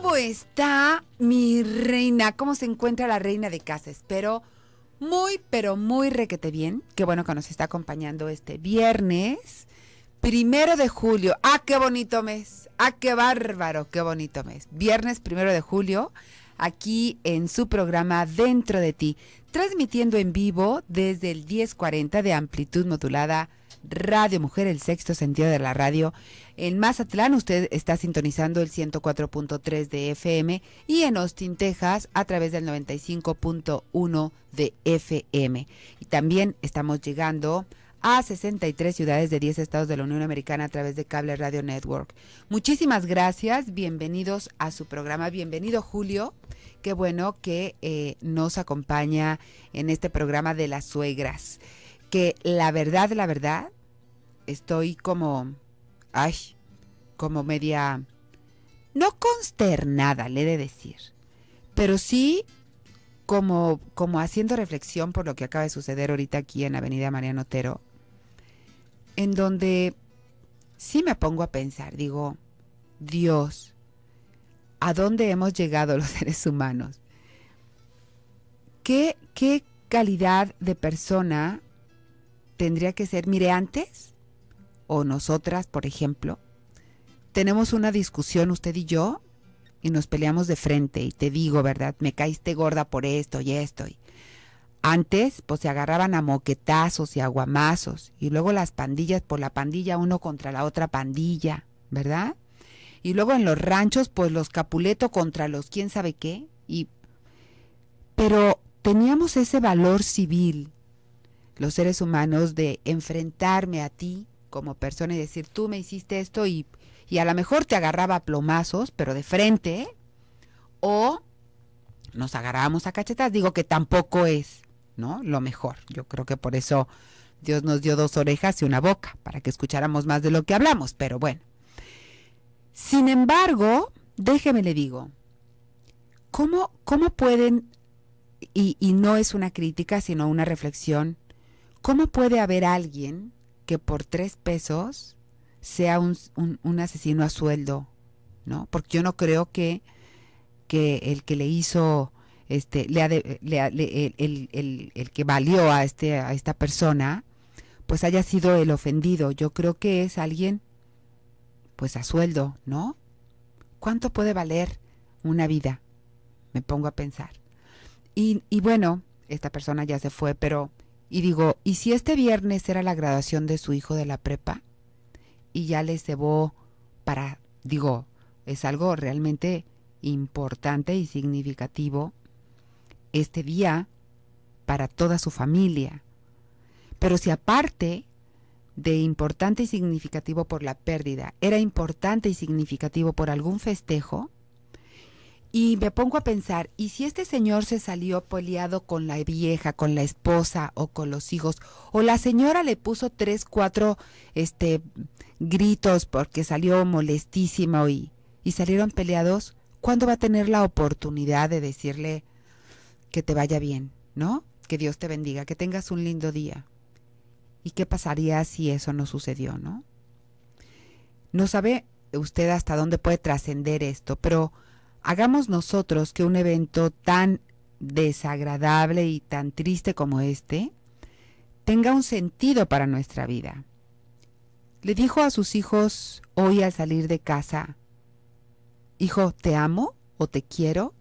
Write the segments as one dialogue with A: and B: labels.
A: ¿Cómo está mi reina? ¿Cómo se encuentra la reina de casa? Espero muy, pero muy requete bien. Qué bueno que nos está acompañando este viernes, primero de julio. ¡Ah, qué bonito mes! ¡Ah, qué bárbaro! ¡Qué bonito mes! Viernes primero de julio, aquí en su programa Dentro de ti, transmitiendo en vivo desde el 1040 de amplitud modulada Radio Mujer, el sexto sentido de la radio. En Mazatlán usted está sintonizando el 104.3 de FM y en Austin, Texas, a través del 95.1 de FM. Y también estamos llegando a 63 ciudades de 10 estados de la Unión Americana a través de Cable Radio Network. Muchísimas gracias, bienvenidos a su programa, bienvenido Julio, qué bueno que eh, nos acompaña en este programa de las suegras que la verdad, la verdad, estoy como, ay, como media, no consternada, le he de decir, pero sí como, como haciendo reflexión por lo que acaba de suceder ahorita aquí en Avenida María Otero, en donde sí me pongo a pensar, digo, Dios, ¿a dónde hemos llegado los seres humanos? ¿Qué, qué calidad de persona tendría que ser, mire, antes, o nosotras, por ejemplo, tenemos una discusión usted y yo y nos peleamos de frente y te digo, ¿verdad? Me caíste gorda por esto y esto. antes, pues se agarraban a moquetazos y aguamazos y luego las pandillas por la pandilla, uno contra la otra pandilla, ¿verdad? Y luego en los ranchos, pues los Capuleto contra los quién sabe qué. Y... Pero teníamos ese valor civil los seres humanos de enfrentarme a ti como persona y decir, tú me hiciste esto y, a lo mejor te agarraba a plomazos, pero de frente, o nos agarrábamos a cachetas, digo que tampoco es, ¿no? Lo mejor. Yo creo que por eso Dios nos dio dos orejas y una boca, para que escucháramos más de lo que hablamos, pero bueno. Sin embargo, déjeme le digo, ¿cómo, cómo pueden, y, y no es una crítica, sino una reflexión, ¿Cómo puede haber alguien que por tres pesos sea un, asesino a sueldo? ¿No? Porque yo no creo que, que el que le hizo, este, le, el, que valió a, este, a esta persona, pues haya sido el ofendido. Yo creo que es alguien, pues a sueldo, ¿no? ¿Cuánto puede valer una vida? Me pongo a pensar. Y, y bueno, esta persona ya se fue, pero y digo, ¿y si este viernes era la graduación de su hijo de la prepa? Y ya le cebó para, digo, es algo realmente importante y significativo este día para toda su familia. Pero si aparte de importante y significativo por la pérdida, era importante y significativo por algún festejo, y me pongo a pensar, ¿y si este señor se salió peleado con la vieja, con la esposa o con los hijos? O la señora le puso tres, cuatro este, gritos porque salió molestísima y, y salieron peleados, ¿cuándo va a tener la oportunidad de decirle que te vaya bien, ¿no? Que Dios te bendiga, que tengas un lindo día. ¿Y qué pasaría si eso no sucedió, no? No sabe usted hasta dónde puede trascender esto, pero hagamos nosotros que un evento tan desagradable y tan triste como este tenga un sentido para nuestra vida. Le dijo a sus hijos hoy al salir de casa, Hijo, ¿te amo o te quiero?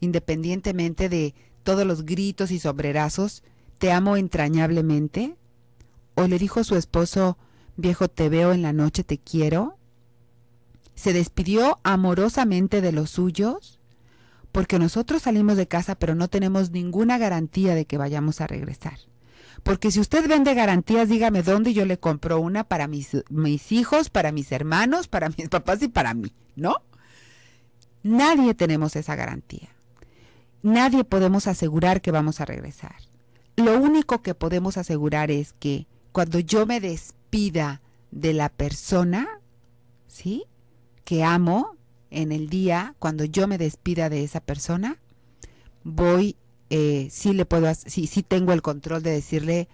A: Independientemente de todos los gritos y sobrerazos, ¿te amo entrañablemente? ¿O le dijo su esposo, Viejo, te veo en la noche, te quiero? se despidió amorosamente de los suyos? Porque nosotros salimos de casa pero no tenemos ninguna garantía de que vayamos a regresar. Porque si usted vende garantías, dígame dónde yo le compro una para mis, mis hijos, para mis hermanos, para mis papás y para mí, ¿no? Nadie tenemos esa garantía. Nadie podemos asegurar que vamos a regresar. Lo único que podemos asegurar es que cuando yo me despida de la persona, ¿sí? que amo en el día, cuando yo me despida de esa persona, voy, eh, sí le puedo, sí, sí tengo el control de decirle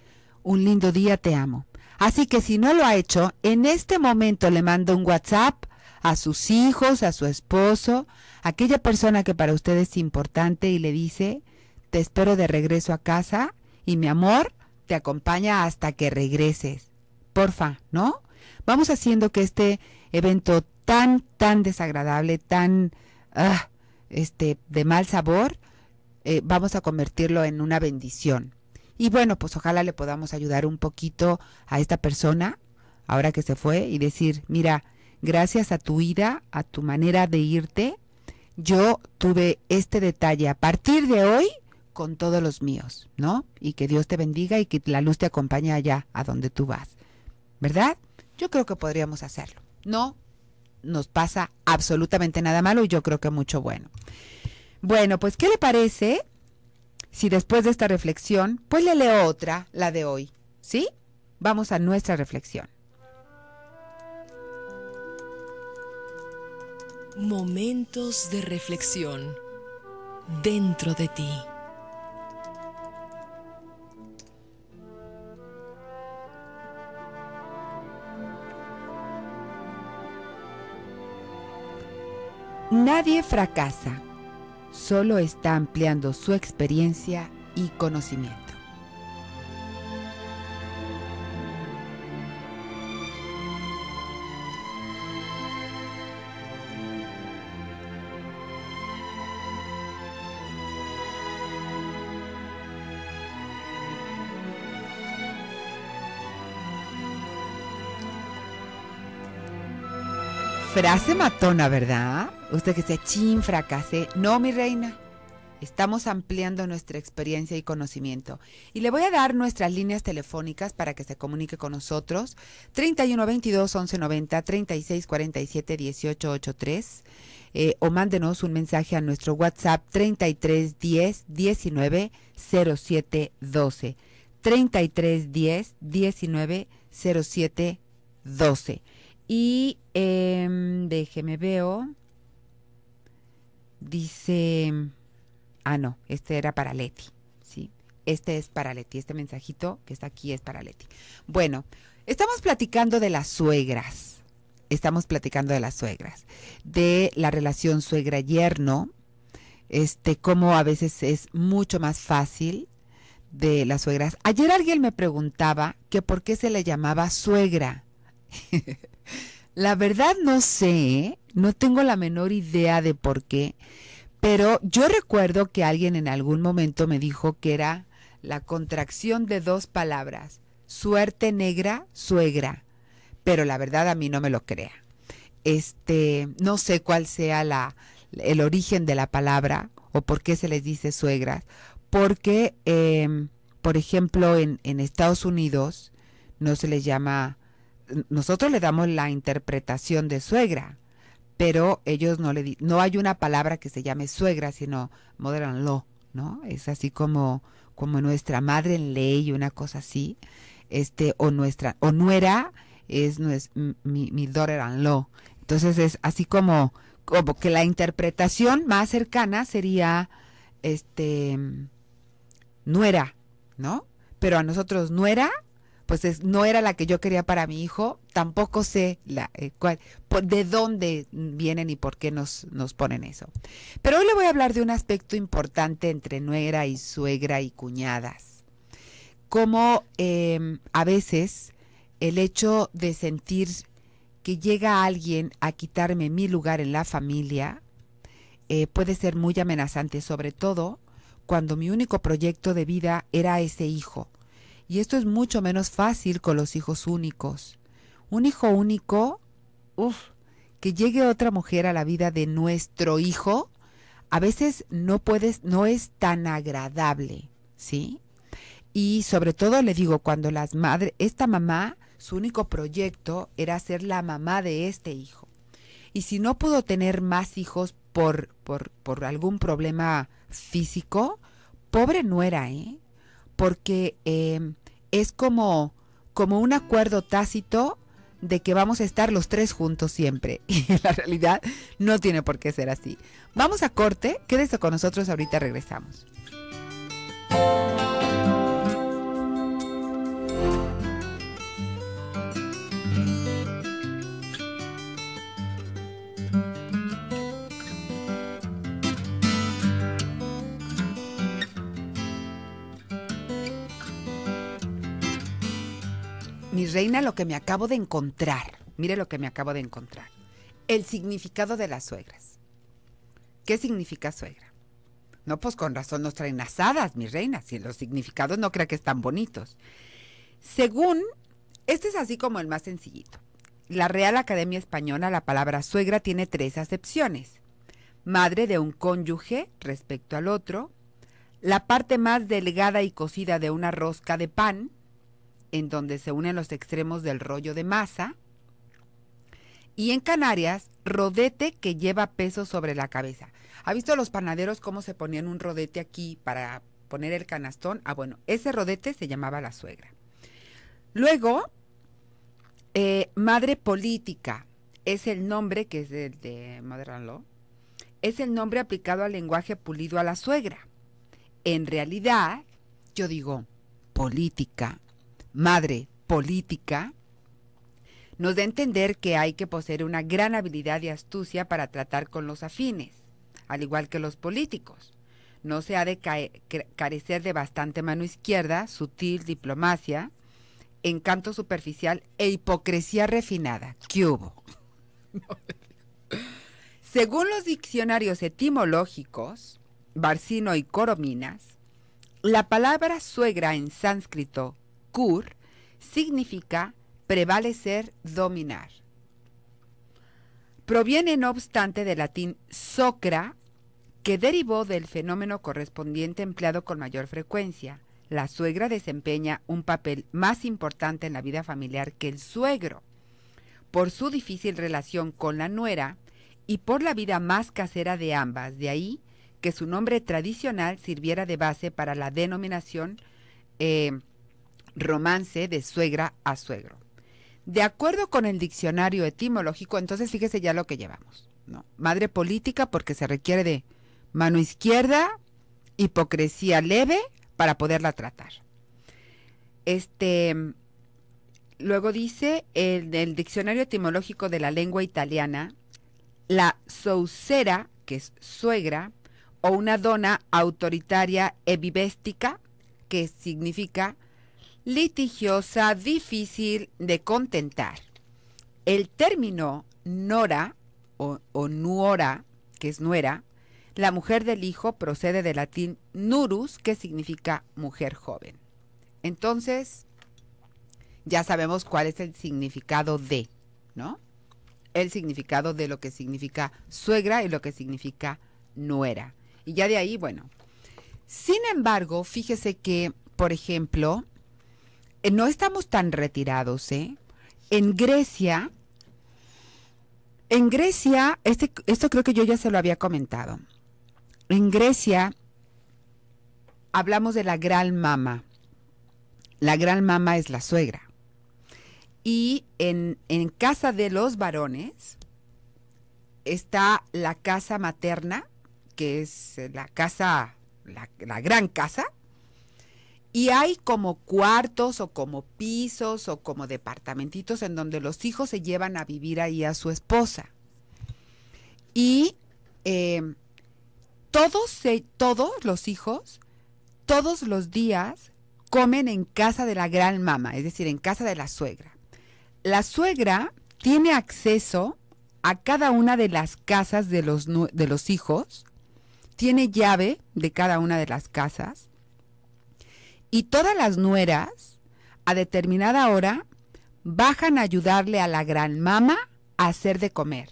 A: un lindo día, te amo. Así que si no lo ha hecho, en este momento le mando un WhatsApp a sus hijos, a su esposo, aquella persona que para usted es importante y le dice, te espero de regreso a casa y mi amor te acompaña hasta que regreses. Porfa, ¿no? Vamos haciendo que este evento tan, tan desagradable, tan ah, este, de mal sabor, eh, vamos a convertirlo en una bendición. Y bueno, pues ojalá le podamos ayudar un poquito a esta persona, ahora que se fue, y decir, mira, gracias a tu ida, a tu manera de irte, yo tuve este detalle a partir de hoy con todos los míos, ¿no? Y que Dios te bendiga y que la luz te acompañe allá a donde tú vas, ¿verdad? Yo creo que podríamos hacerlo. No, nos pasa absolutamente nada malo y yo creo que mucho bueno. Bueno, pues ¿qué le parece si después de esta reflexión, pues le leo otra, la de hoy? ¿Sí? Vamos a nuestra reflexión. Momentos de reflexión dentro de ti. Nadie fracasa, solo está ampliando su experiencia y conocimiento. Frase matona, ¿verdad? Usted que se chin, fracase. No, mi reina. Estamos ampliando nuestra experiencia y conocimiento. Y le voy a dar nuestras líneas telefónicas para que se comunique con nosotros. 3122 1190 3647 1883. o mándenos un mensaje a nuestro WhatsApp 3310 19 07 12. 3310 19 07 12. Y em, déjeme veo. Dice, ah, no, este era para Leti, ¿sí? Este es para Leti, este mensajito que está aquí es para Leti. Bueno, estamos platicando de las suegras, estamos platicando de las suegras, de la relación suegra-yerno, este, cómo a veces es mucho más fácil de las suegras. Ayer alguien me preguntaba que por qué se le llamaba suegra. La verdad no sé, no tengo la menor idea de por qué, pero yo recuerdo que alguien en algún momento me dijo que era la contracción de dos palabras, suerte negra, suegra, pero la verdad a mí no me lo crea. Este, no sé cuál sea la, el origen de la palabra o por qué se les dice suegras, porque, em, por ejemplo, en, en Estados Unidos no se les llama nosotros le damos la interpretación de suegra, pero ellos no le dicen, no hay una palabra que se llame suegra, sino and law, ¿no? Es así como como nuestra madre en ley, una cosa así, este o nuestra o nuera es, mi, mi daughter law. Entonces es así como como que la interpretación más cercana sería este nuera, ¿no? Pero a nosotros nuera pues no era la que yo quería para mi hijo, tampoco sé eh, de dónde vienen y por qué nos, ponen eso. Pero hoy le voy a hablar de un aspecto importante entre nuera y suegra y cuñadas. Cómo em, a veces el hecho de sentir que llega alguien a quitarme mi lugar en la familia eh, puede ser muy amenazante, sobre todo cuando mi único proyecto de vida era ese hijo y esto es mucho menos fácil con los hijos únicos. Un hijo único, uff, que llegue otra mujer a la vida de nuestro hijo, a veces no puedes, no es tan agradable, ¿sí? Y sobre todo le digo, cuando las madres, esta mamá, su único proyecto era ser la mamá de este hijo. Y si no pudo tener más hijos por, por, por algún problema físico, pobre nuera, ¿eh? porque eh, es como, como un acuerdo tácito de que vamos a estar los tres juntos siempre. Y en la realidad no tiene por qué ser así. Vamos a corte, quédese con nosotros, ahorita regresamos. reina, lo que me acabo de encontrar. Mire lo que me acabo de encontrar. El significado de las suegras. ¿Qué significa suegra? No, pues con razón nos traen asadas, mi reina. Si los significados no crea que están bonitos. Según, este es así como el más sencillito. La Real Academia Española, la palabra suegra tiene tres acepciones. Madre de un cónyuge respecto al otro, la parte más delgada y cocida de una rosca de pan, en donde se unen los extremos del rollo de masa. Y en Canarias, rodete que lleva peso sobre la cabeza. ¿Ha visto los panaderos cómo se ponían un rodete aquí para poner el canastón? Ah, bueno, ese rodete se llamaba la suegra. Luego, eh, madre política es el nombre que es el de Mother es el nombre aplicado al lenguaje pulido a la suegra. En realidad, yo digo política madre política, nos da a entender que hay que poseer una gran habilidad y astucia para tratar con los afines, al igual que los políticos. No se ha de carecer de bastante mano izquierda, sutil diplomacia, encanto superficial e hipocresía refinada. ¿Qué hubo? Según los diccionarios etimológicos, Barcino y Corominas, la palabra suegra en sánscrito cur significa prevalecer, dominar. Proviene no obstante del latín socra, que derivó del fenómeno correspondiente empleado con mayor frecuencia. La suegra desempeña un papel más importante en la vida familiar que el suegro, por su difícil relación con la nuera y por la vida más casera de ambas, de ahí que su nombre tradicional sirviera de base para la denominación eh, romance de suegra a suegro. De acuerdo con el diccionario etimológico, entonces fíjese ya lo que llevamos. ¿no? Madre política porque se requiere de mano izquierda, hipocresía leve para poderla tratar. Este, luego dice el, el diccionario etimológico de la lengua italiana, la sousera, que es suegra, o una dona autoritaria evivéstica, que significa litigiosa, difícil de contentar. El término nora o, nuora, que es nuera, la mujer del hijo procede del latín nurus, que significa mujer joven. Entonces, ya sabemos cuál es el significado de, ¿no? El significado de lo que significa suegra y lo que significa nuera. Y ya de ahí, bueno. Sin embargo, fíjese que, por ejemplo, eh, no estamos tan retirados, ¿eh? En Grecia, en Grecia, este, esto creo que yo ya se lo había comentado. En Grecia hablamos de la gran mama. La gran mama es la suegra. Y en, en casa de los varones está la casa materna, que es eh, la casa, la, la gran casa, y hay como cuartos o como pisos o como departamentitos en donde los hijos se llevan a vivir ahí a su esposa. Y eh, todos, todos los hijos, todos los días, comen en casa de la gran mamá, es decir, en casa de la suegra. La suegra tiene acceso a cada una de las casas de los, de los hijos, tiene llave de cada una de las casas y todas las nueras, a determinada hora, bajan a ayudarle a la gran mamá a hacer de comer.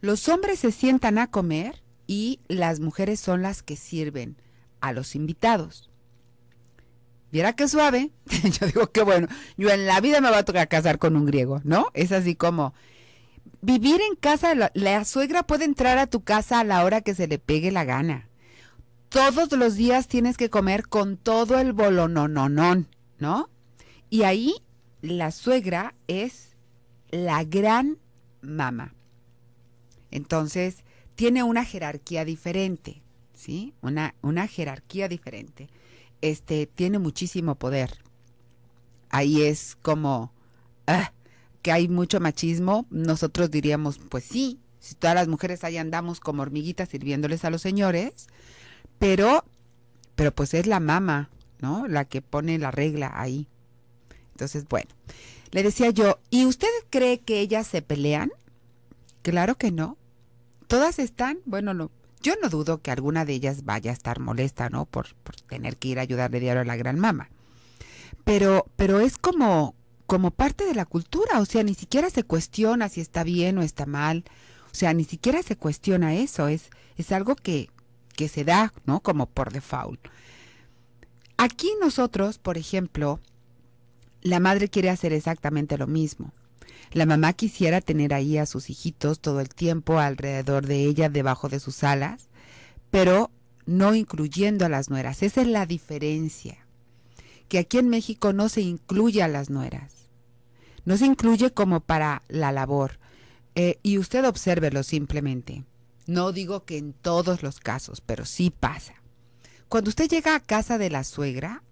A: Los hombres se sientan a comer y las mujeres son las que sirven a los invitados. Viera qué suave. yo digo, qué bueno. Yo en la vida me voy a tocar casar con un griego, ¿no? Es así como vivir en casa. la, suegra puede entrar a tu casa a la hora que se le pegue la gana todos los días tienes que comer con todo el bolonononón, ¿no? Y ahí la suegra es la gran mama. Entonces, tiene una jerarquía diferente, ¿sí? Una, una jerarquía diferente. Este, tiene muchísimo poder. Ahí es como ah, que hay mucho machismo. Nosotros diríamos, pues sí, si todas las mujeres ahí andamos como hormiguitas sirviéndoles a los señores, pero, pero pues es la mamá, ¿no? La que pone la regla ahí. Entonces, bueno, le decía yo, ¿y usted cree que ellas se pelean? Claro que no. Todas están, bueno, no, yo no dudo que alguna de ellas vaya a estar molesta, ¿no? Por, por tener que ir a ayudarle diario a la gran mamá. Pero, pero es como, como parte de la cultura, o sea, ni siquiera se cuestiona si está bien o está mal, o sea, ni siquiera se cuestiona eso, es, es algo que, que se da, ¿no? Como por default. Aquí nosotros, por ejemplo, la madre quiere hacer exactamente lo mismo. La mamá quisiera tener ahí a sus hijitos todo el tiempo alrededor de ella, debajo de sus alas, pero no incluyendo a las nueras. Esa es la diferencia. Que aquí en México no se incluye a las nueras. No se incluye como para la labor. Eh, y usted observelo simplemente. No digo que en todos los casos, pero sí pasa. Cuando usted llega a casa de la suegra,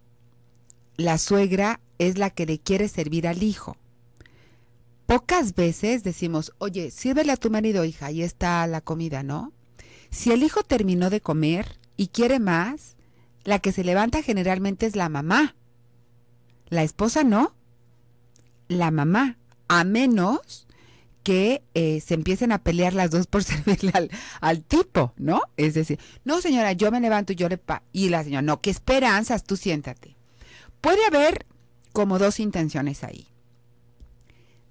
A: la suegra es la que le quiere servir al hijo. Pocas veces decimos, oye, sírvele a tu marido, hija, ahí está la comida, ¿no? Si el hijo terminó de comer y quiere más, la que se levanta generalmente es la mamá. La esposa no, la mamá, a menos que eh, se empiecen a pelear las dos por servirle al, tipo, ¿no? Es decir, no señora, yo me levanto y yo le... Pa y la señora, no, qué esperanzas, tú siéntate. Puede haber como dos intenciones ahí.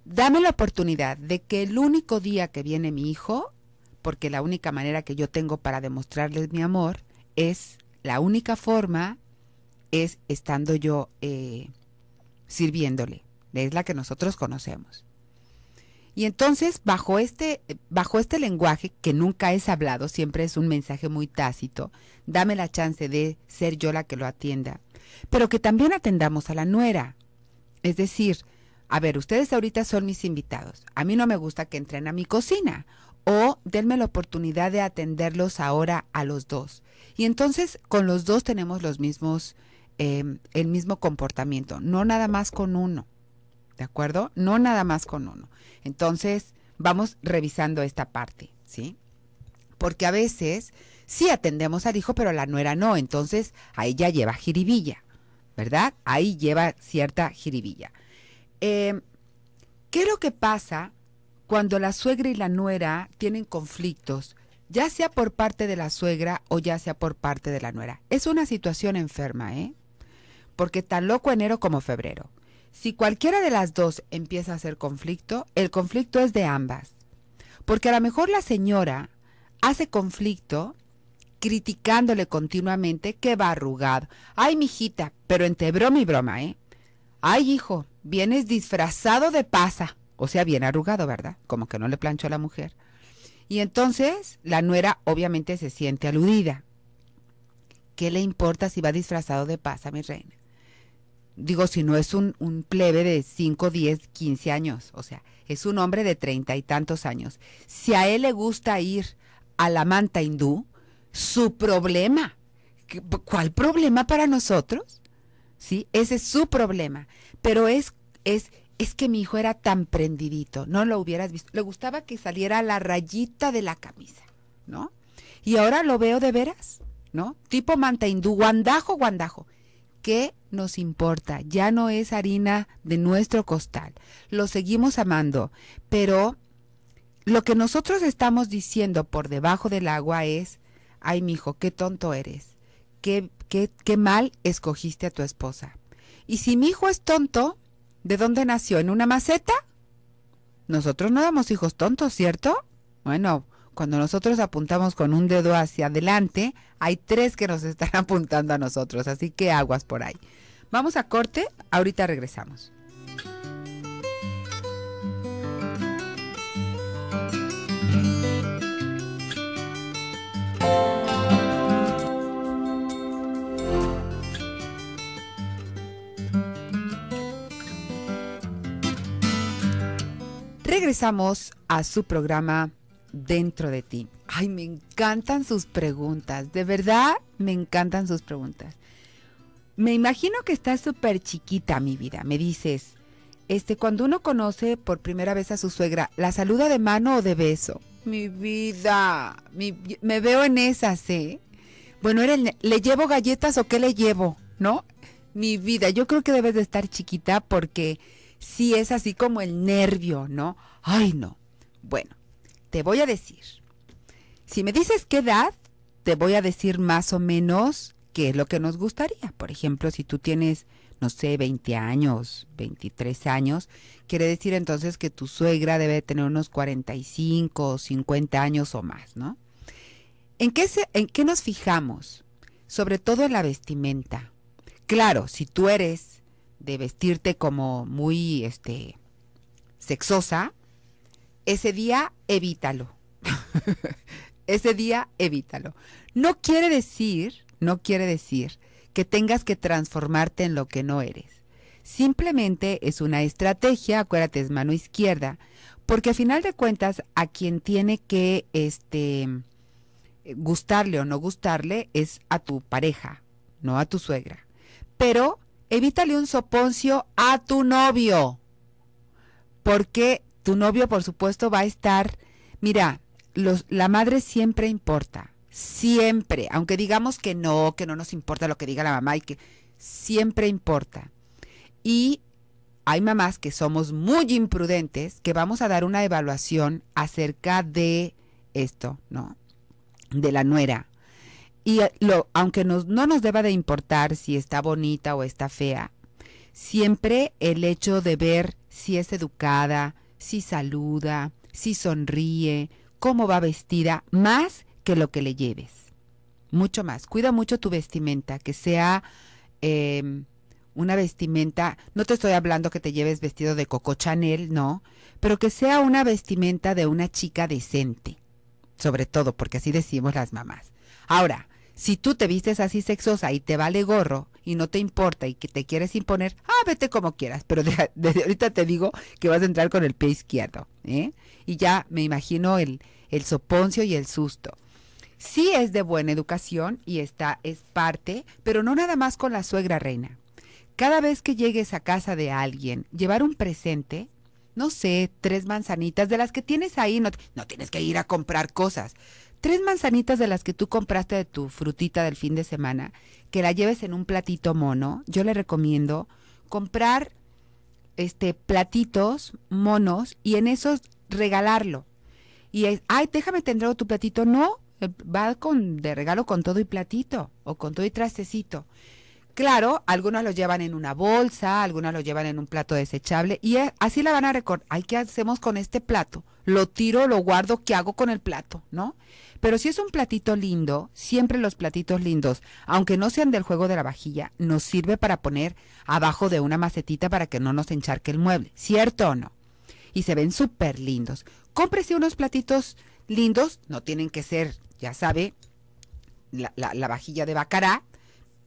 A: Dame la oportunidad de que el único día que viene mi hijo, porque la única manera que yo tengo para demostrarles mi amor es, la única forma es estando yo eh, sirviéndole. Es la que nosotros conocemos. Y entonces, bajo este, bajo este lenguaje que nunca es hablado, siempre es un mensaje muy tácito, dame la chance de ser yo la que lo atienda, pero que también atendamos a la nuera. Es decir, a ver, ustedes ahorita son mis invitados. A mí no me gusta que entren a mi cocina o denme la oportunidad de atenderlos ahora a los dos. Y entonces con los dos tenemos los mismos, eh, el mismo comportamiento, no nada más con uno. ¿de acuerdo? No nada más con uno. Entonces, vamos revisando esta parte, ¿sí? Porque a veces sí atendemos al hijo, pero la nuera no, entonces ahí ya lleva jiribilla, ¿verdad? Ahí lleva cierta jiribilla. Em, ¿Qué es lo que pasa cuando la suegra y la nuera tienen conflictos, ya sea por parte de la suegra o ya sea por parte de la nuera? Es una situación enferma, ¿eh? Porque tan loco enero como febrero. Si cualquiera de las dos empieza a hacer conflicto, el conflicto es de ambas. Porque a lo mejor la señora hace conflicto criticándole continuamente que va arrugado. Ay, mijita, pero entre broma y broma, ¿eh? Ay, hijo, vienes disfrazado de pasa. O sea, bien arrugado, ¿verdad? Como que no le planchó a la mujer. Y entonces la nuera obviamente se siente aludida. ¿Qué le importa si va disfrazado de pasa, mi reina? digo, si no es un, plebe de 5, 10, 15 años, o sea, es un hombre de treinta y tantos años. Si a él le gusta ir a la manta hindú, su problema, ¿cuál problema para nosotros? ¿Sí? Ese es su problema, pero es, es, es que mi hijo era tan prendidito, no lo hubieras visto, le gustaba que saliera la rayita de la camisa, ¿no? Y ahora lo veo de veras, ¿no? Tipo manta hindú, guandajo, guandajo. ¿Qué nos importa? Ya no es harina de nuestro costal. Lo seguimos amando, pero lo que nosotros estamos diciendo por debajo del agua es, ay mijo, qué tonto eres, qué, qué, qué mal escogiste a tu esposa. Y si mi hijo es tonto, ¿de dónde nació? ¿En una maceta? Nosotros no damos hijos tontos, ¿cierto? Bueno, cuando nosotros apuntamos con un dedo hacia adelante, hay tres que nos están apuntando a nosotros, así que aguas por ahí. Vamos a corte, ahorita regresamos. Regresamos a su programa dentro de ti. Ay, me encantan sus preguntas. De verdad, me encantan sus preguntas. Me imagino que estás súper chiquita, mi vida. Me dices, este, cuando uno conoce por primera vez a su suegra, ¿la saluda de mano o de beso? Mi vida, me veo en esas, ¿eh? Bueno, ¿le llevo galletas o qué le llevo? ¿No? Mi vida, yo creo que debes de estar chiquita porque sí es así como el nervio, ¿no? Ay, no. Bueno, te voy a decir. Si me dices qué edad, te voy a decir más o menos qué es lo que nos gustaría. Por ejemplo, si tú tienes, no sé, 20 años, 23 años, quiere decir entonces que tu suegra debe tener unos 45 o 50 años o más, ¿no? ¿En qué, ¿En qué nos fijamos? Sobre todo en la vestimenta. Claro, si tú eres de vestirte como muy este, sexosa, ese día evítalo. ese día evítalo. No quiere decir, no quiere decir que tengas que transformarte en lo que no eres. Simplemente es una estrategia, acuérdate, es mano izquierda, porque a final de cuentas a quien tiene que este gustarle o no gustarle es a tu pareja, no a tu suegra. Pero evítale un soponcio a tu novio, porque tu novio, por supuesto, va a estar... Mira, la madre siempre importa. Siempre. Aunque digamos que no, que no nos importa lo que diga la mamá y que siempre importa. Y hay mamás que somos muy imprudentes, que vamos a dar una evaluación acerca de esto, ¿no? De la nuera. Y eh, lo, aunque no nos deba de importar si está bonita o está fea, siempre el hecho de ver si es educada, si saluda, si sonríe, cómo va vestida, más que lo que le lleves. Mucho más. Cuida mucho tu vestimenta, que sea em, una vestimenta, no te estoy hablando que te lleves vestido de Coco Chanel, no, pero que sea una vestimenta de una chica decente, sobre todo porque así decimos las mamás. Ahora, si tú te vistes así sexosa y te vale gorro, y no te importa y que te quieres imponer, ah, vete como quieras, pero desde ahorita te digo que vas a entrar con el pie izquierdo. ¿eh? Y ya me imagino el, el soponcio y el susto sí es de buena educación y está es parte, pero no nada más con la suegra reina. Cada vez que llegues a casa de alguien, llevar un presente, no sé, tres manzanitas de las que tienes ahí, no, no tienes que ir a comprar cosas tres manzanitas de las que tú compraste de tu frutita del fin de semana, que la lleves en un platito mono, yo le recomiendo comprar este platitos monos y en esos regalarlo. Y es, ay, déjame tener tu platito, no, eh, va con de regalo con todo y platito o con todo y trastecito. Claro, algunos lo llevan en una bolsa, algunos lo llevan en un plato desechable y así la van a recordar. ¿qué hacemos con este plato? Lo tiro, lo guardo, ¿qué hago con el plato? ¿No? Pero si es un platito lindo, siempre los platitos lindos, aunque no sean del juego de la vajilla, nos sirve para poner abajo de una macetita para que no nos encharque el mueble, ¿cierto o no? Y se ven súper lindos. Cómprese unos platitos lindos, no tienen que ser, ya sabe, la, vajilla de bacará,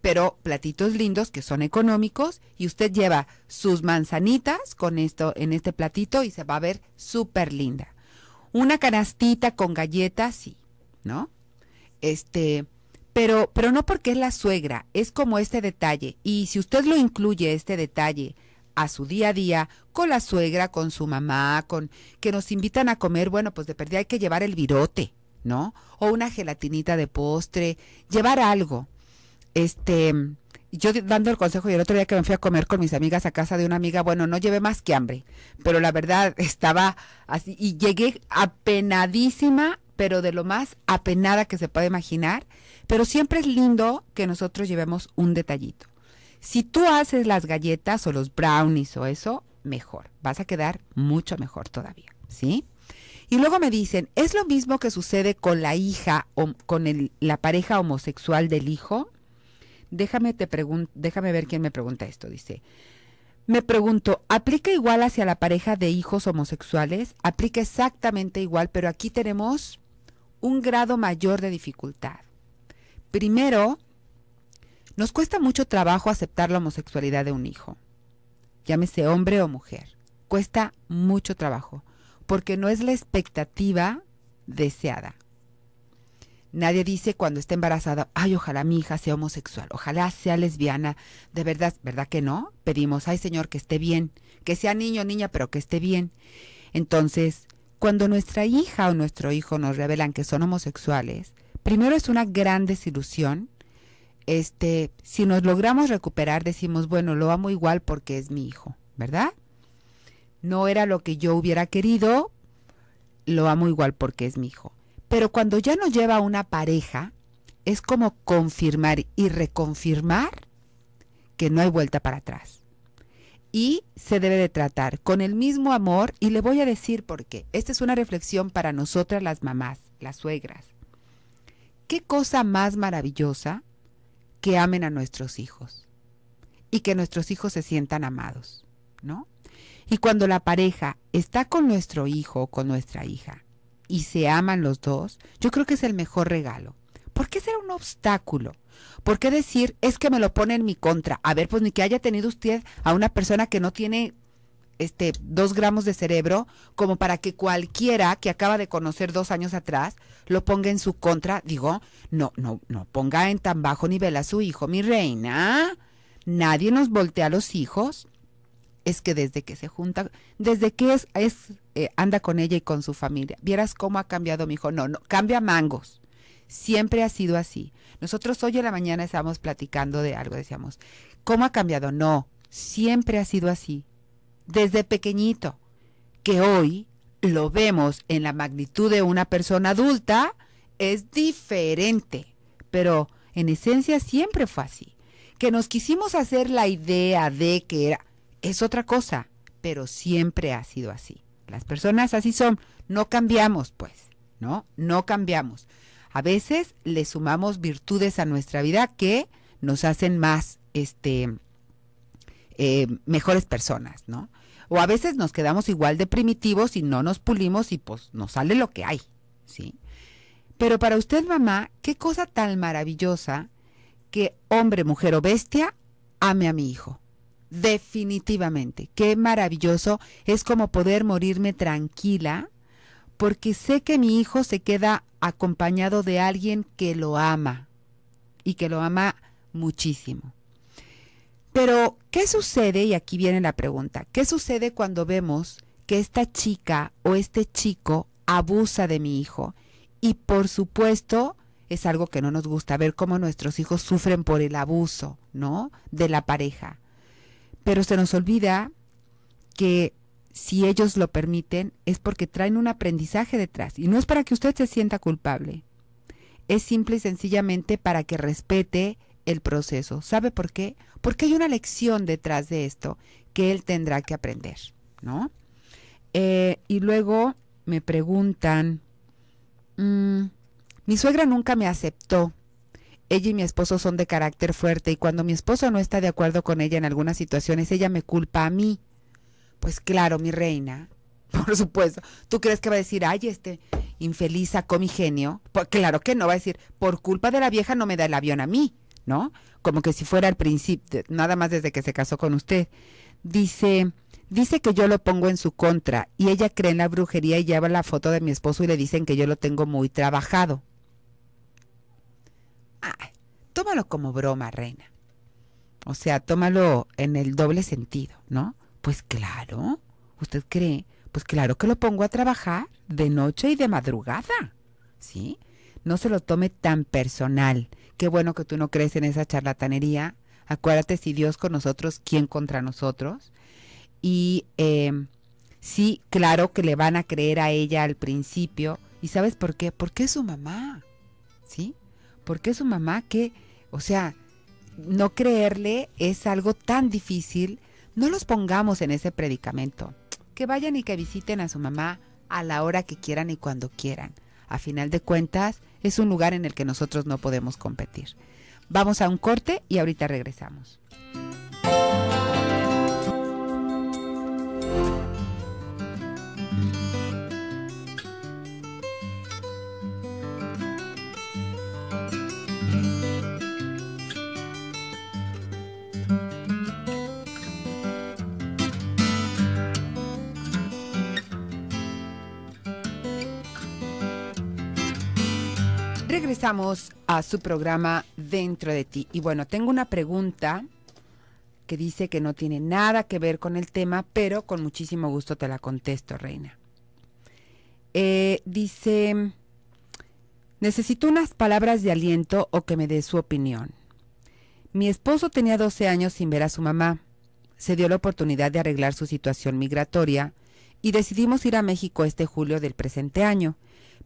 A: pero platitos lindos que son económicos y usted lleva sus manzanitas con esto en este platito y se va a ver súper linda. Una canastita con galletas, sí. ¿no? Este, pero, pero no porque es la suegra, es como este detalle. Y si usted lo incluye, este detalle, a su día a día, con la suegra, con su mamá, con que nos invitan a comer, bueno, pues de perdida hay que llevar el virote, ¿no? O una gelatinita de postre, llevar algo. Este, yo dando el consejo, y el otro día que me fui a comer con mis amigas a casa de una amiga, bueno, no llevé más que hambre, pero la verdad estaba así, y llegué apenadísima pero de lo más apenada que se puede imaginar, pero siempre es lindo que nosotros llevemos un detallito. Si tú haces las galletas o los brownies o eso, mejor, vas a quedar mucho mejor todavía, ¿sí? Y luego me dicen, ¿es lo mismo que sucede con la hija o con la pareja homosexual del hijo? Déjame, te déjame ver quién me pregunta esto, dice. Me pregunto, ¿aplica igual hacia la pareja de hijos homosexuales? Aplica exactamente igual, pero aquí tenemos un grado mayor de dificultad. Primero, nos cuesta mucho trabajo aceptar la homosexualidad de un hijo, llámese hombre o mujer. Cuesta mucho trabajo, porque no es la expectativa deseada. Nadie dice cuando está embarazada, ay, ojalá mi hija sea homosexual, ojalá sea lesbiana. De verdad, ¿verdad que no? Pedimos, ay Señor, que esté bien, que sea niño o niña, pero que esté bien. Entonces, cuando nuestra hija o nuestro hijo nos revelan que son homosexuales, primero es una gran desilusión. Este, si nos logramos recuperar, decimos, bueno, lo amo igual porque es mi hijo, ¿verdad? No era lo que yo hubiera querido, lo amo igual porque es mi hijo. Pero cuando ya nos lleva a una pareja, es como confirmar y reconfirmar que no hay vuelta para atrás y se debe de tratar con el mismo amor y le voy a decir por qué. Esta es una reflexión para nosotras las mamás, las suegras. ¿Qué cosa más maravillosa que amen a nuestros hijos y que nuestros hijos se sientan amados, ¿no? Y cuando la pareja está con nuestro hijo o con nuestra hija y se aman los dos, yo creo que es el mejor regalo. ¿Por qué ser un obstáculo? ¿Por qué decir es que me lo pone en mi contra? A ver, pues ni que haya tenido usted a una persona que no tiene este dos gramos de cerebro como para que cualquiera que acaba de conocer dos años atrás lo ponga en su contra. Digo, no, no, no ponga en tan bajo nivel a su hijo, mi reina. Nadie nos voltea a los hijos. Es que desde que se junta, desde que es, es eh, anda con ella y con su familia, vieras cómo ha cambiado mi hijo. No, no, cambia mangos. Siempre ha sido así. Nosotros hoy en la mañana estábamos platicando de algo, decíamos, ¿cómo ha cambiado? No, siempre ha sido así. Desde pequeñito, que hoy lo vemos en la magnitud de una persona adulta, es diferente, pero en esencia siempre fue así. Que nos quisimos hacer la idea de que era, es otra cosa, pero siempre ha sido así. Las personas así son, no cambiamos pues, ¿no? No cambiamos a veces le sumamos virtudes a nuestra vida que nos hacen más, este, eh, mejores personas, ¿no? O a veces nos quedamos igual de primitivos y no nos pulimos y pues nos sale lo que hay, ¿sí? Pero para usted, mamá, qué cosa tan maravillosa que hombre, mujer o bestia ame a mi hijo. Definitivamente, qué maravilloso es como poder morirme tranquila porque sé que mi hijo se queda acompañado de alguien que lo ama y que lo ama muchísimo. Pero, ¿qué sucede? Y aquí viene la pregunta, ¿qué sucede cuando vemos que esta chica o este chico abusa de mi hijo? Y por supuesto, es algo que no nos gusta, ver cómo nuestros hijos sufren por el abuso, ¿no? De la pareja. Pero se nos olvida que si ellos lo permiten, es porque traen un aprendizaje detrás. Y no es para que usted se sienta culpable. Es simple y sencillamente para que respete el proceso. ¿Sabe por qué? Porque hay una lección detrás de esto que él tendrá que aprender, ¿no? Eh, y luego me preguntan, mm, mi suegra nunca me aceptó. Ella y mi esposo son de carácter fuerte y cuando mi esposo no está de acuerdo con ella en algunas situaciones, ella me culpa a mí. Pues claro, mi reina, por supuesto. ¿Tú crees que va a decir, ay, este infeliz sacó mi genio? Pues claro que no, va a decir, por culpa de la vieja no me da el avión a mí, ¿no? Como que si fuera al principio, nada más desde que se casó con usted. Dice, dice que yo lo pongo en su contra y ella cree en la brujería y lleva la foto de mi esposo y le dicen que yo lo tengo muy trabajado. tómalo como broma, reina. O sea, tómalo en el doble sentido, ¿no? Pues claro. ¿Usted cree? Pues claro que lo pongo a trabajar de noche y de madrugada. ¿Sí? No se lo tome tan personal. Qué bueno que tú no crees en esa charlatanería. Acuérdate si Dios con nosotros, ¿quién contra nosotros? Y em, sí, claro que le van a creer a ella al principio. ¿Y sabes por qué? Porque es su mamá. ¿Sí? Porque es su mamá que, o sea, no creerle es algo tan difícil no los pongamos en ese predicamento. Que vayan y que visiten a su mamá a la hora que quieran y cuando quieran. A final de cuentas, es un lugar en el que nosotros no podemos competir. Vamos a un corte y ahorita regresamos. Regresamos a su programa Dentro de ti. Y bueno, tengo una pregunta que dice que no tiene nada que ver con el tema, pero con muchísimo gusto te la contesto, Reina. Eh, dice, necesito unas palabras de aliento o que me dé su opinión. Mi esposo tenía 12 años sin ver a su mamá. Se dio la oportunidad de arreglar su situación migratoria y decidimos ir a México este julio del presente año.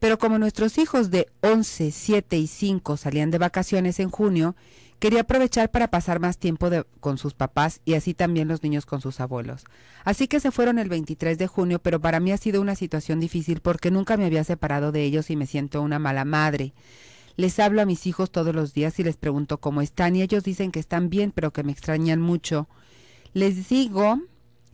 A: Pero como nuestros hijos de 11, 7 y 5 salían de vacaciones en junio, quería aprovechar para pasar más tiempo con sus papás y así también los niños con sus abuelos. Así que se fueron el 23 de junio, pero para mí ha sido una situación difícil porque nunca me había separado de ellos y me siento una mala madre. Les hablo a mis hijos todos los días y les pregunto cómo están y ellos dicen que están bien, pero que me extrañan mucho. Les digo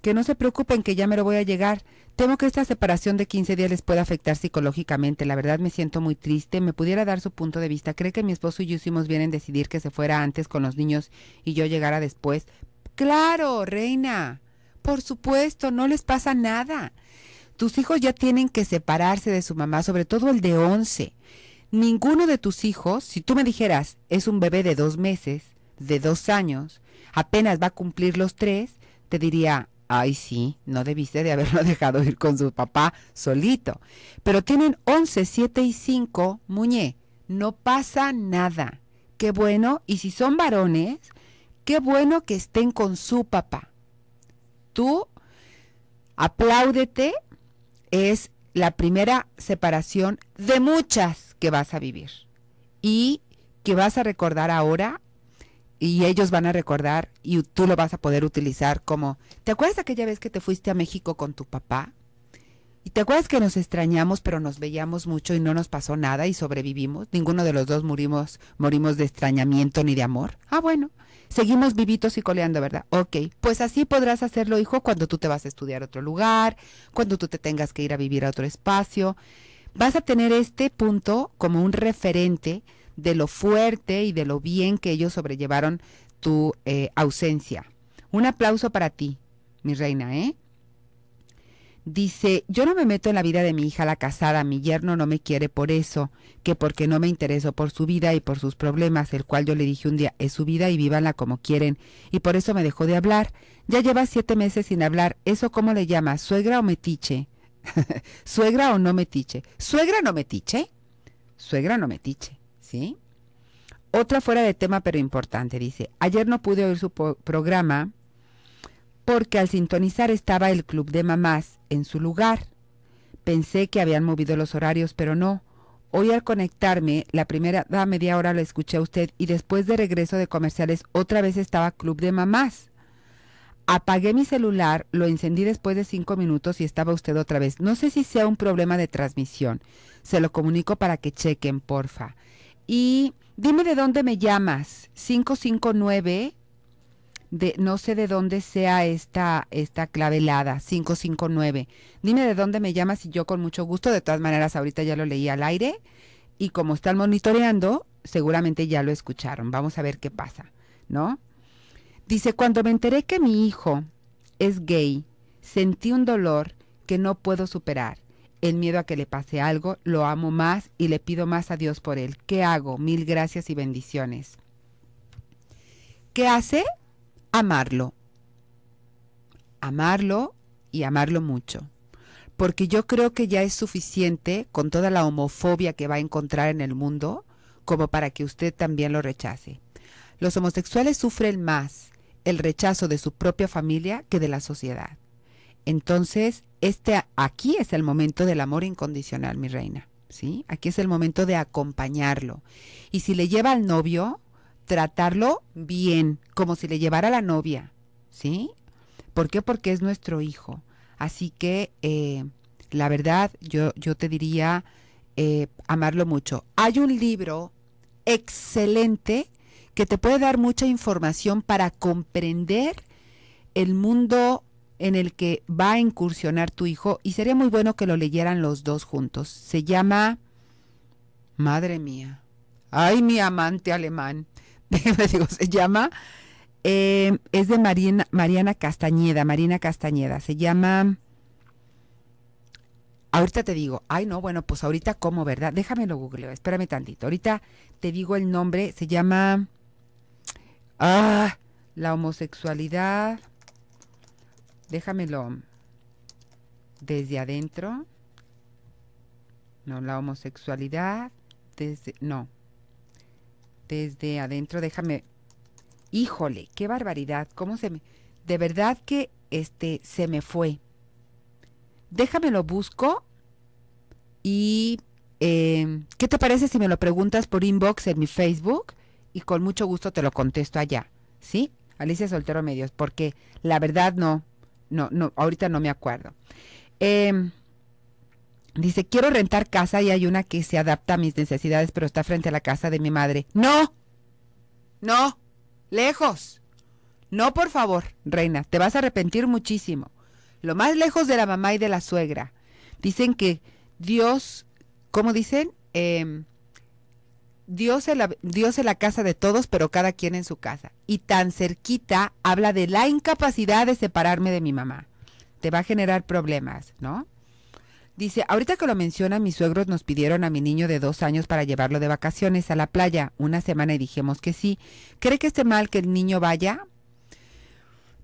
A: que no se preocupen que ya me lo voy a llegar. Temo que esta separación de 15 días les pueda afectar psicológicamente. La verdad me siento muy triste. Me pudiera dar su punto de vista. ¿Cree que mi esposo y yo hicimos bien en decidir que se fuera antes con los niños y yo llegara después? Claro, reina. Por supuesto, no les pasa nada. Tus hijos ya tienen que separarse de su mamá, sobre todo el de 11. Ninguno de tus hijos, si tú me dijeras, es un bebé de dos meses, de dos años, apenas va a cumplir los tres, te diría, Ay, sí, no debiste de haberlo dejado ir con su papá solito. Pero tienen 11, 7 y 5, Muñe. No pasa nada. Qué bueno, y si son varones, qué bueno que estén con su papá. Tú apláudete, es la primera separación de muchas que vas a vivir y que vas a recordar ahora y ellos van a recordar y tú lo vas a poder utilizar como, ¿te acuerdas aquella vez que te fuiste a México con tu papá? ¿Y te acuerdas que nos extrañamos pero nos veíamos mucho y no nos pasó nada y sobrevivimos? Ninguno de los dos morimos, morimos de extrañamiento ni de amor. Ah, bueno, seguimos vivitos y coleando, ¿verdad? Ok, pues así podrás hacerlo, hijo, cuando tú te vas a estudiar a otro lugar, cuando tú te tengas que ir a vivir a otro espacio. Vas a tener este punto como un referente de lo fuerte y de lo bien que ellos sobrellevaron tu eh, ausencia. Un aplauso para ti, mi reina, ¿eh? Dice, yo no me meto en la vida de mi hija la casada, mi yerno no me quiere por eso, que porque no me intereso por su vida y por sus problemas, el cual yo le dije un día, es su vida y vívanla como quieren, y por eso me dejó de hablar. Ya lleva siete meses sin hablar, ¿eso cómo le llama? ¿Suegra o metiche? ¿Suegra o no metiche? ¿Suegra no metiche? Suegra no metiche. ¿sí? Otra fuera de tema pero importante, dice, ayer no pude oír su programa porque al sintonizar estaba el club de mamás en su lugar. Pensé que habían movido los horarios, pero no. Hoy al conectarme, la primera media hora lo escuché a usted y después de regreso de comerciales otra vez estaba Club de Mamás. Apagué mi celular, lo encendí después de cinco minutos y estaba usted otra vez. No sé si sea un problema de transmisión. Se lo comunico para que chequen, porfa. Y dime de dónde me llamas. 559 de no sé de dónde sea esta esta clavelada 559. Dime de dónde me llamas y yo con mucho gusto, de todas maneras ahorita ya lo leí al aire y como están monitoreando, seguramente ya lo escucharon. Vamos a ver qué pasa, ¿no? Dice, "Cuando me enteré que mi hijo es gay, sentí un dolor que no puedo superar el miedo a que le pase algo, lo amo más y le pido más a Dios por él. ¿Qué hago? Mil gracias y bendiciones. ¿Qué hace? Amarlo. Amarlo y amarlo mucho. Porque yo creo que ya es suficiente con toda la homofobia que va a encontrar en el mundo como para que usted también lo rechace. Los homosexuales sufren más el rechazo de su propia familia que de la sociedad. Entonces, este aquí es el momento del amor incondicional, mi reina, ¿sí? Aquí es el momento de acompañarlo. Y si le lleva al novio, tratarlo bien, como si le llevara la novia, ¿sí? ¿Por qué? Porque es nuestro hijo. Así que, eh, la verdad, yo, yo te diría eh, amarlo mucho. Hay un libro excelente que te puede dar mucha información para comprender el mundo en el que va a incursionar tu hijo y sería muy bueno que lo leyeran los dos juntos. Se llama... Madre mía. Ay, mi amante alemán. Déjame digo, se llama... Eh, es de Mariana, Castañeda, Marina Castañeda. Se llama... Ahorita te digo, ay no, bueno, pues ahorita cómo, ¿verdad? Déjamelo googleo, espérame tantito. Ahorita te digo el nombre, se llama... Ah, la homosexualidad déjamelo desde adentro. No, la homosexualidad desde... No. Desde adentro, déjame... Híjole, qué barbaridad. ¿Cómo se me... De verdad que este se me fue. Déjamelo busco y... Em, ¿Qué te parece si me lo preguntas por inbox en mi Facebook? Y con mucho gusto te lo contesto allá. ¿Sí? Alicia Soltero Medios, porque la verdad no, no, no, ahorita no me acuerdo. Em, dice, quiero rentar casa y hay una que se adapta a mis necesidades, pero está frente a la casa de mi madre. No, no, lejos. No, por favor, reina, te vas a arrepentir muchísimo. Lo más lejos de la mamá y de la suegra. Dicen que Dios, ¿cómo dicen? Em, Dios es, la, la casa de todos, pero cada quien en su casa. Y tan cerquita habla de la incapacidad de separarme de mi mamá. Te va a generar problemas, ¿no? Dice, ahorita que lo menciona, mis suegros nos pidieron a mi niño de dos años para llevarlo de vacaciones a la playa una semana y dijimos que sí. ¿Cree que esté mal que el niño vaya?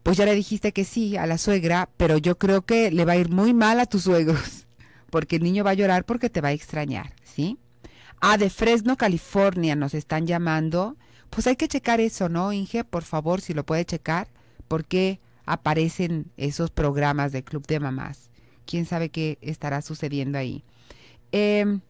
A: Pues ya le dijiste que sí a la suegra, pero yo creo que le va a ir muy mal a tus suegros, porque el niño va a llorar porque te va a extrañar, ¿sí? Ah, de Fresno, California nos están llamando. Pues hay que checar eso, ¿no, Inge? Por favor, si lo puede checar. porque aparecen esos programas de Club de Mamás? ¿Quién sabe qué estará sucediendo ahí? Em,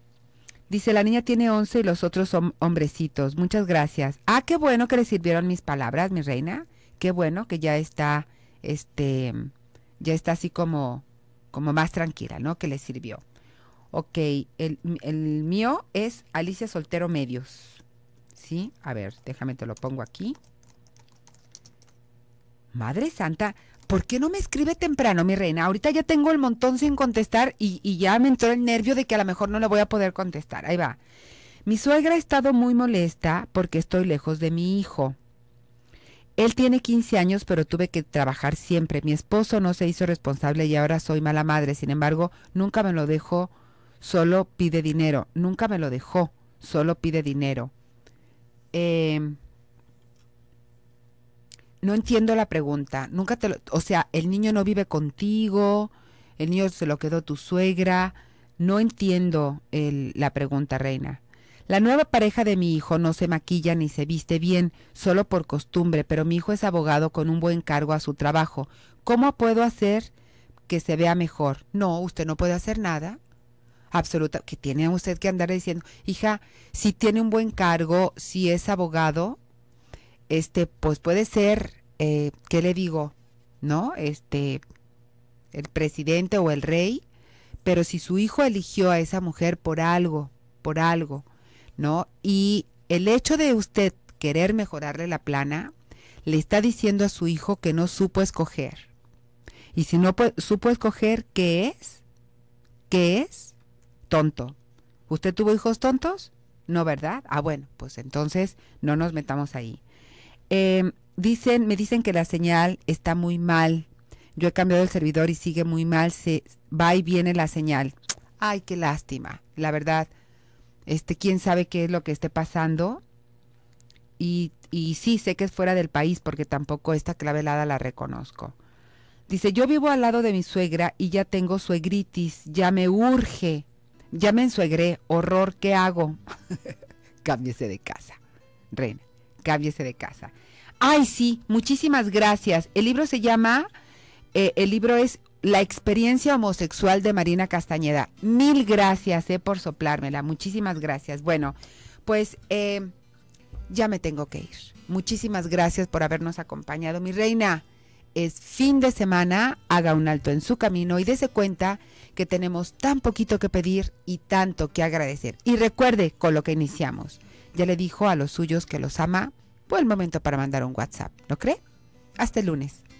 A: dice, la niña tiene 11 y los otros son hombrecitos. Muchas gracias. Ah, qué bueno que le sirvieron mis palabras, mi reina. Qué bueno que ya está, este, ya está así como, como más tranquila, ¿no? Que le sirvió. Ok, el, mío es Alicia Soltero Medios. ¿Sí? A ver, déjame te lo pongo aquí. Madre Santa, ¿por qué no me escribe temprano, mi reina? Ahorita ya tengo el montón sin contestar y, y, ya me entró el nervio de que a lo mejor no le voy a poder contestar. Ahí va. Mi suegra ha estado muy molesta porque estoy lejos de mi hijo. Él tiene 15 años, pero tuve que trabajar siempre. Mi esposo no se hizo responsable y ahora soy mala madre. Sin embargo, nunca me lo dejó solo pide dinero. Nunca me lo dejó, solo pide dinero. Eh, no entiendo la pregunta. Nunca te o sea, el niño no vive contigo, el niño se lo quedó tu suegra. No entiendo la pregunta, reina. La nueva pareja de mi hijo no se maquilla ni se viste bien, solo por costumbre, pero mi hijo es abogado con un buen cargo a su trabajo. ¿Cómo puedo hacer que se vea mejor? No, usted no puede hacer nada absoluta, que tiene usted que andar diciendo, hija, si tiene un buen cargo, si es abogado, este, pues puede ser, eh, ¿qué le digo? ¿No? Este, el presidente o el rey, pero si su hijo eligió a esa mujer por algo, por algo, ¿no? Y el hecho de usted querer mejorarle la plana, le está diciendo a su hijo que no supo escoger. Y si no supo escoger, ¿qué es? ¿Qué es? tonto. ¿Usted tuvo hijos tontos? No, ¿verdad? Ah, bueno, pues entonces no nos metamos ahí. Em, dicen, me dicen que la señal está muy mal. Yo he cambiado el servidor y sigue muy mal. Se va y viene la señal. Ay, qué lástima. La verdad, este, quién sabe qué es lo que esté pasando. Y, y sí, sé que es fuera del país porque tampoco esta clavelada la reconozco. Dice, yo vivo al lado de mi suegra y ya tengo suegritis, ya me urge. Ya me ensuegré, horror, ¿qué hago? cámbiese de casa, reina, cámbiese de casa. Ay, sí, muchísimas gracias. El libro se llama, eh, el libro es La experiencia homosexual de Marina Castañeda. Mil gracias eh, por soplármela, muchísimas gracias. Bueno, pues eh, ya me tengo que ir. Muchísimas gracias por habernos acompañado, mi reina es fin de semana, haga un alto en su camino y dése cuenta que tenemos tan poquito que pedir y tanto que agradecer. Y recuerde con lo que iniciamos. Ya le dijo a los suyos que los ama, buen momento para mandar un WhatsApp, ¿lo cree? Hasta el lunes.